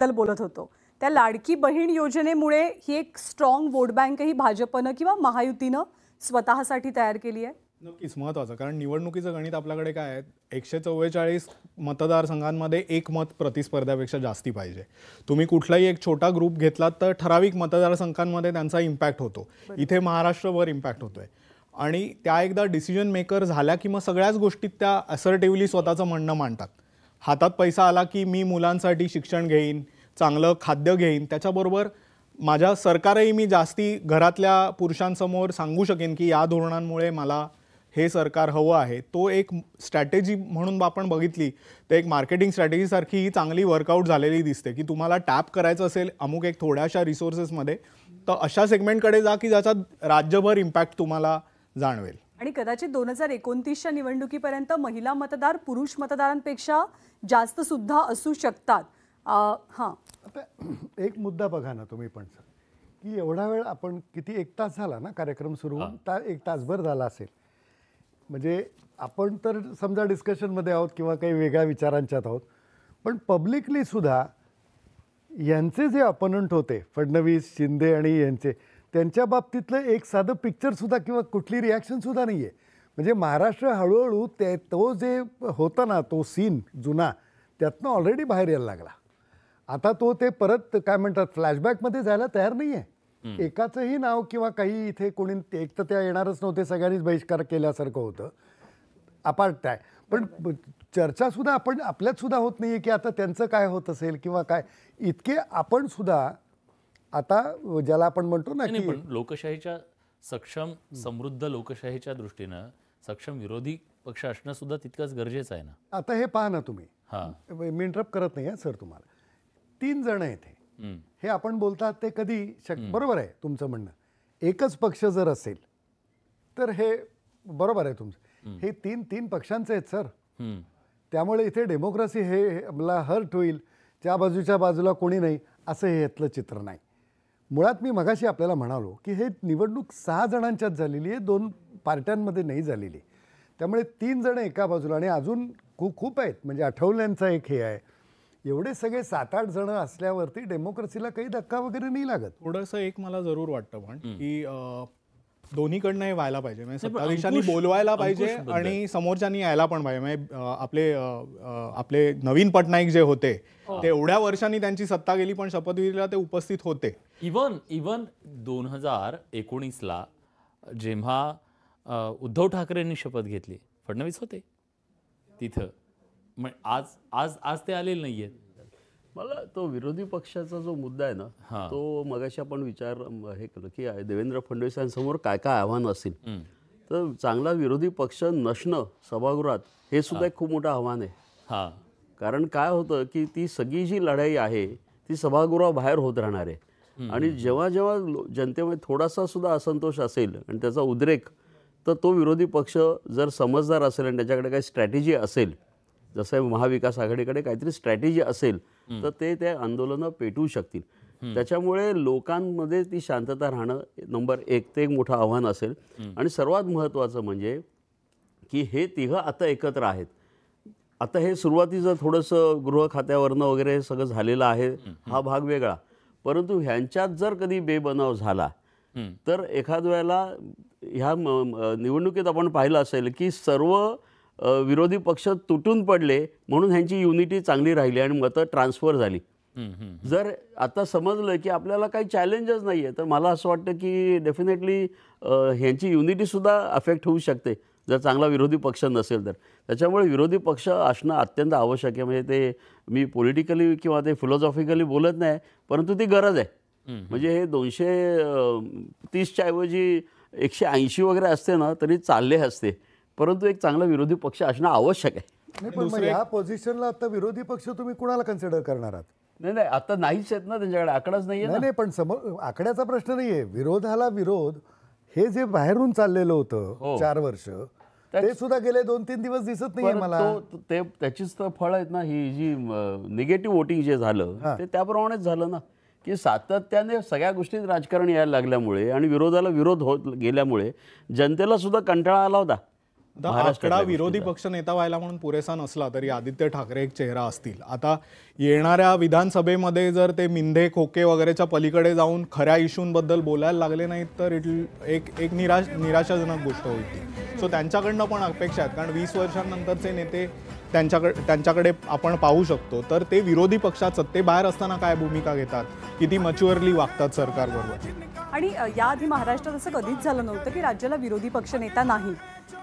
बद्दल बोलत होतो त्या लाडकी बहीण योजनेमुळे ही एक स्ट्रॉंग वोट बँकही भाजपनं किंवा महायुतीनं स्वतःसाठी तयार केली आहे नक्कीच महत्वाचं कारण निवडणुकीचं गणित आपल्याकडे काय आहे एकशे चव्वेचाळीस मतदारसंघांमध्ये एक मत प्रतिस्पर्ध्यापेक्षा जास्ती पाहिजे तुम्ही कुठलाही एक छोटा ग्रुप घेतलात तर ठराविक मतदारसंघांमध्ये त्यांचा इम्पॅक्ट होतो इथे महाराष्ट्रभर इम्पॅक्ट होतोय आणि त्या एकदा डिसिजन मेकर झाल्या की मग सगळ्याच गोष्टीत त्या असर्टिव्हली स्वतःचं म्हणणं मांडतात हातात पैसा आला की मी मुलांसाठी शिक्षण घेईन चांगलं खाद्य घेईन त्याच्याबरोबर माझ्या सरकारही मी जास्ती घरातल्या पुरुषांसमोर सांगू शकेन की या धोरणांमुळे मला हे सरकार हवं आहे तो एक स्ट्रॅटेजी म्हणून आपण बघितली तर एक मार्केटिंग स्ट्रॅटेजीसारखी ही चांगली वर्कआउट झालेली दिसते की तुम्हाला टॅप करायचं असेल अमुक एक थोड्याशा रिसोर्सेसमध्ये तर अशा सेगमेंटकडे जा की ज्याचा राज्यभर इम्पॅक्ट तुम्हाला जाणवेल आणि कदाचित दोन हजार एकोणतीसच्या निवडणुकीपर्यंत महिला मतदार पुरुष मतदारांपेक्षा जास्त सुद्धा असू शकतात हां आता एक मुद्दा बघा ना तुम्ही पण सर की एवढा वेळ आपण किती एक तास झाला ना कार्यक्रम सुरू होऊन ता एक तासभर झाला असेल म्हणजे आपण तर समजा डिस्कशनमध्ये आहोत किंवा काही वेगळ्या विचारांच्यात आहोत पण पब्लिकली सुद्धा यांचे जे अपोनंट होते फडणवीस शिंदे आणि यांचे त्यांच्या बाबतीतलं एक साधं पिक्चरसुद्धा किंवा कुठली रिॲक्शनसुद्धा नाही आहे म्हणजे महाराष्ट्र हळूहळू ते तो जे होता ना तो सीन जुना त्यातनं ऑलरेडी बाहेर यायला लागला आता तो ते परत काय म्हणतात फ्लॅशबॅकमध्ये जायला तयार नाही आहे एकाचंही नाव किंवा काही इथे कोणी एक तर त्या येणारच नव्हते सगळ्यांनीच बहिष्कार केल्यासारखं होतं अपार्ट आहे पण चर्चासुद्धा आपण आपल्यातसुद्धा होत नाही आहे की आता त्यांचं काय होत असेल किंवा काय इतके आपणसुद्धा आता ज्याला आपण म्हणतो ना की लोकशाहीच्या सक्षम समृद्ध लोकशाहीच्या दृष्टीनं सक्षम विरोधी पक्ष असणं सुद्धा तितकंच गरजेचं आहे ना आता हे पहा ना तुम्ही हां मी इंटरप्ट करत नाही सर तुम्हाला तीन जण आहेत हे आपण बोलतात ते कधी शक बरोबर आहे तुमचं म्हणणं एकच पक्ष जर असेल तर हे बरोबर आहे तुमचं हे तीन तीन पक्षांचे आहेत सर त्यामुळे इथे डेमोक्रेसी हे मला हर्ट होईल त्या बाजूच्या बाजूला कोणी नाही असं हे यातलं चित्र नाही मुळात मी मगाशी आपल्याला म्हणालो की हे निवडणूक सहा जणांच्याच झालेली आहे दोन पार्ट्यांमध्ये नाही झालेली त्यामुळे तीन जण एका बाजूला आणि अजून खूप खूप आहेत म्हणजे आठवल्यांचा एक हे आहे एवढे सगळे सात आठ जण असल्यावरती डेमोक्रेसीला काही धक्का वगैरे नाही लागत थोडंसं एक मला जरूर वाटतं पण की दोन्हीकडनं हे व्हायला पाहिजे म्हणजे सत्ताधीशांनी बोलवायला पाहिजे आणि समोरच्यांनी यायला पण पाहिजे म्हणजे आपले आपले नवीन पटनाईक जे होते ते एवढ्या वर्षांनी त्यांची सत्ता गेली पण शपथविधीला ते उपस्थित होते इवन इवन दोन हजार एकोणीसला जेव्हा उद्धव ठाकरेंनी शपथ घेतली फडणवीस होते तिथं आज आज आज ते आलेले नाही आहेत मला तो विरोधी पक्षाचा जो मुद्दा आहे ना तो मगाशी आपण विचार हे केलं की देवेंद्र यांसमोर काय काय आव्हान असेल तर चांगला विरोधी पक्ष नसणं सभागृहात हे सुद्धा एक खूप मोठं आव्हान आहे कारण काय होतं की ती सगळी जी लढाई आहे ती सभागृहाबाहेर होत राहणार आहे आणि जेव्हा जेव्हा जनतेमध्ये थोडासा सुद्धा असंतोष असेल आणि त्याचा उद्रेक तर तो विरोधी पक्ष जर समजदार असेल आणि त्याच्याकडे काही स्ट्रॅटेजी असेल जसं महाविकास आघाडीकडे काहीतरी स्ट्रॅटेजी असेल तर ते त्या आंदोलनं पेटवू शकतील त्याच्यामुळे लोकांमध्ये ती शांतता राहणं नंबर एक ते एक मोठं आव्हान असेल आणि सर्वात महत्त्वाचं म्हणजे की हे तिघं आता एकत्र आहेत आता हे सुरुवातीचं थोडंसं गृह खात्यावरनं वगैरे सगळं झालेलं आहे हा भाग वेगळा परंतु ह्यांच्यात जर कधी बेबनाव झाला तर एखाद वेळेला ह्या निवडणुकीत आपण पाहिलं असेल की सर्व विरोधी पक्ष तुटून पडले म्हणून ह्यांची युनिटी चांगली राहिली आणि मतं ट्रान्सफर झाली जर आता समजलं की आपल्याला काही चॅलेंजेस नाही आहे तर मला असं वाटतं की डेफिनेटली ह्यांची युनिटीसुद्धा अफेक्ट होऊ शकते जर चांगला विरोधी पक्ष नसेल तर त्याच्यामुळे विरोधी पक्ष असणं अत्यंत आवश्यक आहे म्हणजे ते मी पॉलिटिकली किंवा ते फिलॉसॉफिकली बोलत नाही परंतु ती गरज आहे म्हणजे हे दोनशे तीसच्या ऐवजी एकशे ऐंशी वगैरे असते ना तरी चालले असते परंतु एक चांगला विरोधी पक्ष असणं आवश्यक आहे या पोझिशनला आता विरोधी पक्ष तुम्ही कुणाला कन्सिडर करणार आहात नाही नाही आता नाहीच आहेत ना त्यांच्याकडे आकडाच नाही नाही पण समोर आकड्याचा प्रश्न नाही आहे विरोधाला विरोध हे जे बाहेरून चाललेलं होतं हो. चार वर्ष ते सुद्धा गेले दोन तीन दिवस दिसत नाही मला ते त्याचीच तर फळ आहेत ना ही जी निगेटिव्ह वोटिंग जे झालं ते त्याप्रमाणेच झालं ना की सातत्याने सगळ्या गोष्टीत राजकारण यायला लागल्यामुळे आणि विरोधाला विरोध होत गेल्यामुळे जनतेला सुद्धा कंटाळा आला होता आकडा विरोधी पक्ष नेता व्हायला म्हणून पुरेसा नसला तरी आदित्य ठाकरे एक चेहरा असतील आता येणाऱ्या विधानसभेमध्ये जर ते मिंधे खोके वगैरेच्या पलीकडे जाऊन खऱ्या इश्यूंबद्दल बोलायला लागले नाहीत तर इट एक एक निराश निराशाजनक गोष्ट होईल ती सो त्यांच्याकडनं पण अपेक्षा आहेत कारण वीस वर्षांनंतरचे नेते त्यांच्याकडे त्यांच्याकडे आपण पाहू शकतो तर ते विरोधी पक्षात सत्तेबाहेर असताना काय भूमिका घेतात किती मच्युअरली वागतात सरकारबरोबर आणि याआधी महाराष्ट्रात असं कधीच झालं नव्हतं की राज्याला विरोधी पक्ष नेता नाही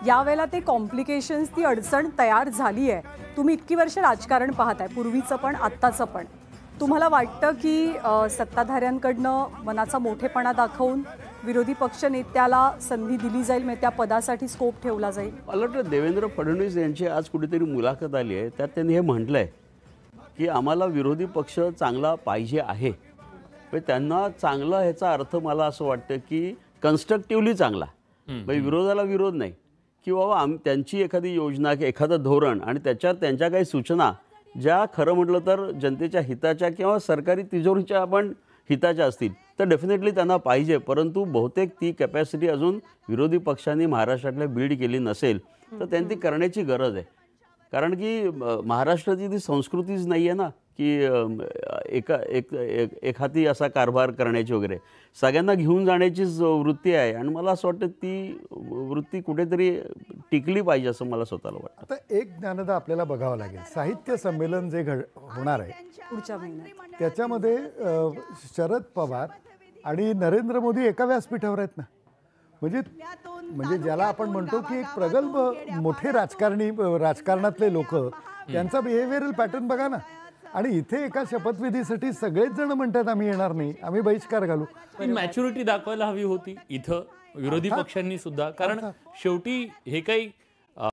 यावेळेला ते कॉम्प्लिकेशन्स ती अडचण तयार झाली आहे तुम्ही इतकी वर्ष राजकारण पाहताय पूर्वीचं पण आत्ताचं पण तुम्हाला वाटतं की सत्ताधाऱ्यांकडनं मनाचा मोठेपणा दाखवून विरोधी पक्ष नेत्याला संधी दिली जाईल म्हणजे त्या पदासाठी स्कोप ठेवला जाईल मला देवेंद्र फडणवीस यांची आज कुठेतरी मुलाखत आली आहे त्यात त्यांनी हे म्हटलं की आम्हाला विरोधी पक्ष चांगला पाहिजे आहे म्हणजे त्यांना चांगला ह्याचा अर्थ मला असं वाटतं की कन्स्ट्रक्टिव्हली चांगला म्हणजे विरोधाला विरोध नाही की बाबा आम त्यांची एखादी योजना किंवा एखादं धोरण आणि त्याच्यात त्यांच्या काही सूचना ज्या खरं म्हटलं तर जनतेच्या हिताच्या किंवा सरकारी तिजोरीच्या पण हिताच्या असतील तर डेफिनेटली त्यांना पाहिजे परंतु बहुतेक ती कॅपॅसिटी अजून विरोधी पक्षांनी महाराष्ट्रातल्या बिल्ड केली नसेल तर त्यांनी ती करण्याची गरज आहे कारण की महाराष्ट्राची ती संस्कृतीच नाही आहे ना की एका एक एक हाती असा कारभार करण्याची वगैरे सगळ्यांना घेऊन जाण्याचीच वृत्ती आहे आणि मला असं वाटतं ती वृत्ती कुठेतरी टिकली पाहिजे असं मला स्वतःला वाटतं आता एक ज्ञानदा आपल्याला बघावं लागेल साहित्य संमेलन जे घड होणार आहे पुढच्या महिन्यात त्याच्यामध्ये शरद पवार आणि नरेंद्र मोदी एका व्यासपीठावर आहेत ना म्हणजे म्हणजे ज्याला आपण म्हणतो की एक प्रगल्भ मोठे राजकारणी राजकारणातले लोक त्यांचा बिहेवियरल पॅटर्न बघा ना आणि इथे एका शपथविधीसाठी सगळेच जण म्हणतात आम्ही येणार नाही आम्ही बहिष्कार घालू मॅच्युरिटी दाखवायला हवी होती इथं विरोधी पक्षांनी सुद्धा कारण शेवटी हे काही